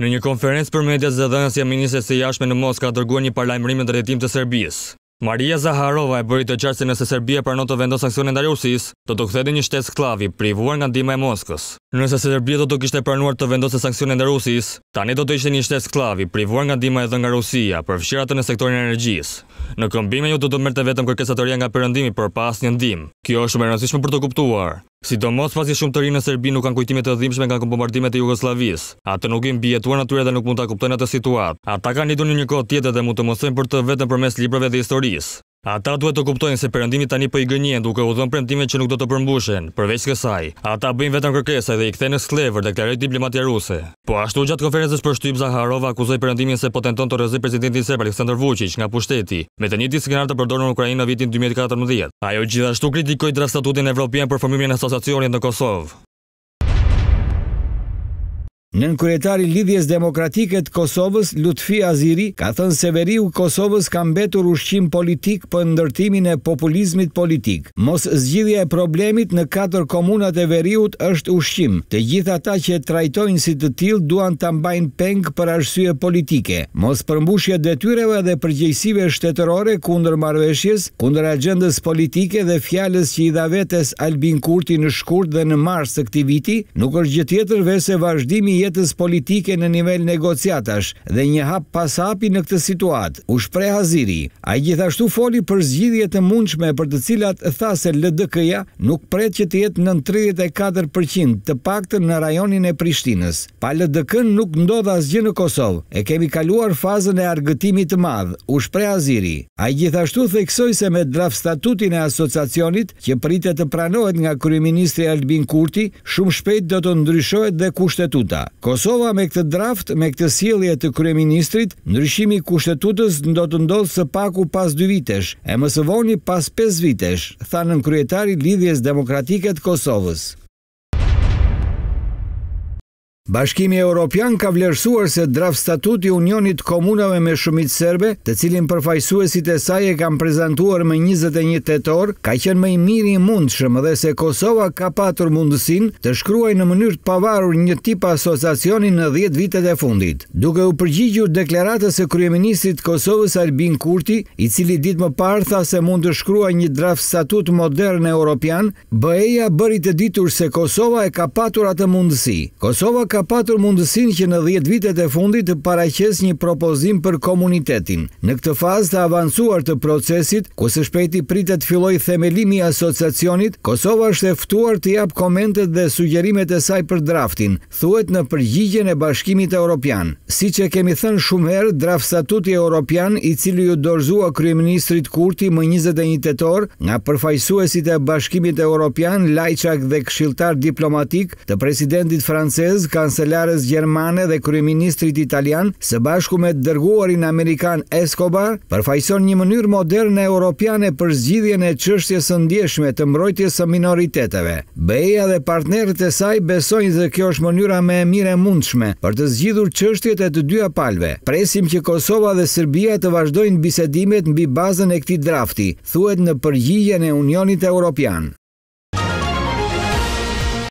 Në një konferencë për media dhe dhenës jam minise se jashme në Moskë ka dërguar një parlajmërim në rritim të Serbijës. Maria Zaharova e bëri të qartë se nëse Serbia pranon të vendosë aksione ndaj Rusisë, do të kthehej në një shtetë sklavi, privuar nga ndihma e Moskës. Nëse Serbia do të kishte pranuar të vendosë sanksione ndaj Rusisë, tani do të ishte në një shtetë sklavi, privuar nga ndihma edhe nga Rusia, përfshir atë në sektorin e energjisë. Në këmbime me ju do të merrte vetëm kërkesatoria nga Perëndimi për pas një ndihmë. Kjo është shumë e rëndësishme për të kuptuar. Sidomos pasi shumë të rinë në Serbi nuk kanë kujtimet të dhimshme nga kompomardimet e Jugoslavis. Ate nuk im bjetuar në ture dhe nuk mund të kuptojnë atë situatë. Ata kanë idun një një kohë tjetë dhe mund të mësojnë për të vetën për mes librave dhe historisë. Ata duhet të kuptojnë se përëndimi tani për po i gënjen duke u dhënë përëndime që nuk do të përmbushen, përveç kësaj. Ata bëjnë vetën kërkesa dhe i këthe në sklever, deklarej diplomatja ruse. Po ashtu gjatë konferences për shtyp Zaharova akuzoj përëndimin se potenton të rëzit prezidentin Sep Aleksandr Vucic nga pushteti, me të një diskenar të përdorën në Ukrajinë në vitin 2014. Ajo gjithashtu kritikoj draf statutin evropian për formimin e asociacionit në Kosovë. Nën kryetari Lidhjes Demokratike të Kosovës, Lutfi Aziri, ka thënë se veriu i Kosovës ka mbetur ushqim politik për ndërtimin e populizmit politik. Mos zgjidhja e problemit në katër komunat e veriut është ushqim. Të gjitha ta që trajtojnë si të tillë duan ta mbajnë peng për arsye politike. Mos përmbushje detyreve dhe përgjegjësive shtetërore kundër marrëveshjes, kundër agjendës politike dhe fjalës që i dha vetes Albin Kurti në shkurt dhe në mars të këtij viti, nuk është gjë tjetër vese vazhdimi jetës politike në nivel negociatash dhe një hap pas hapi në këtë situatë, u shpre Haziri. A i gjithashtu foli për zgjidhje të mundshme për të cilat tha se LDK-ja nuk pret që të jetë në 34% të paktën në rajonin e Prishtinës. Pa LDK-n nuk ndodha asgjë në Kosovë, e kemi kaluar fazën e argëtimit të madhë, u shpre Haziri. A i gjithashtu theksoj se me draft statutin e asociacionit që pritet të pranohet nga Kryeministri Albin Kurti, shumë shpejt do të ndryshohet dhe kushtetuta. Kosova me këtë draft, me këtë sjellje të kryeministrit, ndryshimi i kushtetutës do të ndodhë së paku pas 2 vitesh, e më së vonë pas 5 vitesh, thanë kryetari i Lidhjes Demokratike të Kosovës. Bashkimi Europian ka vlerësuar se draft statuti Unionit Komunave me Shumit Serbe, të cilin përfajsuesit e saj e kam prezentuar me 21 tetor, ka qenë me i miri mundshëm dhe se Kosova ka patur mundësin të shkruaj në mënyrë të pavarur një tip asociacioni në 10 vitet e fundit. Duke u përgjigjur deklaratës e Kryeministrit Kosovës Albin Kurti, i cili ditë më parë tha se mund të shkruaj një draft statut modern e Europian, bëheja bërit e ditur se Kosova e ka patur atë mundësi. Kosova ka patur mundësin që në 10 vitet e fundit të paraqes një propozim për komunitetin. Në këtë fazë të avancuar të procesit, ku së shpejti pritet filloj themelimi asociacionit, Kosova është eftuar të japë komentet dhe sugjerimet e saj për draftin, thuet në përgjigjen e bashkimit e Europian. Si që kemi thënë shumë herë, draft statuti e Europian, i cili ju dorzua Kryeministrit Kurti më 21 tëtor, nga përfajsuesit e bashkimit e Europian, lajqak dhe këshiltar diplomatik të presidentit francez ka kancelarës gjermane dhe kryeministrit italian së bashku me dërguarin amerikan Escobar përfaqëson një mënyrë moderne europiane për zgjidhjen e çështjes së ndjeshme të mbrojtjes së minoriteteve. BE-ja dhe partnerët e saj besojnë se kjo është mënyra më e mirë e mundshme për të zgjidhur çështjet e të dyja palëve. Presim që Kosova dhe Serbia të vazhdojnë bisedimet mbi bazën e këtij drafti, thuhet në përgjigjen e Unionit Europian.